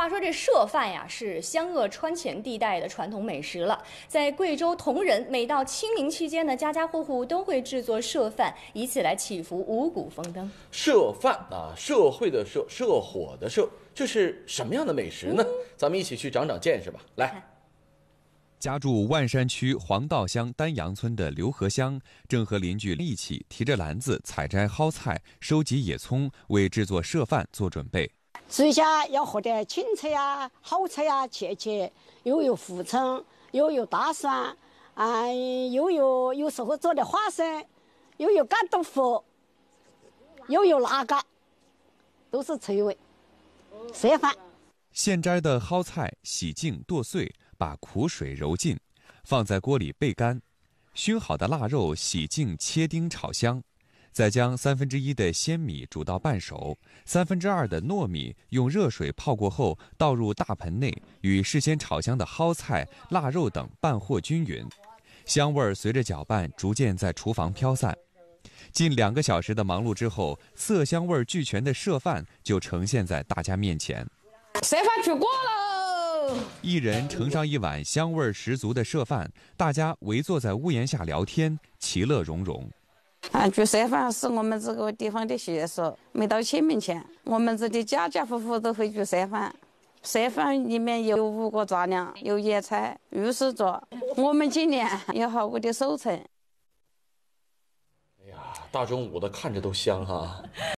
话说这社饭呀，是湘鄂川黔地带的传统美食了。在贵州铜仁，每到清明期间呢，家家户户都会制作社饭，以此来祈福五谷丰登。社饭啊，社会的社，社火的社，这是什么样的美食呢？咱们一起去长长见识吧。来，家住万山区黄道乡丹阳村的刘和香，正和邻居一起提着篮子采摘蒿菜，收集野葱，为制作社饭做准备。吃一下要和点青菜呀、蒿菜呀，切切又有胡葱，又有大蒜，啊，又有有时候做的花生，又有干豆腐，又有辣个，都是翠味，色饭。现摘的蒿菜洗净剁碎，把苦水揉尽，放在锅里焙干。熏好的腊肉洗净切丁炒香。再将三分之一的鲜米煮到半熟，三分之二的糯米用热水泡过后倒入大盆内，与事先炒香的蒿菜、腊肉等拌和均匀，香味儿随着搅拌逐渐在厨房飘散。近两个小时的忙碌之后，色香味俱全的社饭就呈现在大家面前。社饭煮过了，一人盛上一碗香味儿十足的社饭，大家围坐在屋檐下聊天，其乐融融。啊，煮社饭是我们这个地方的习俗。每到清明前，我们这里家家户户都会煮社饭。社饭里面有五谷杂粮，有野菜，鱼丝着我们今年有好谷的收成。哎呀，大中午的看着都香哈。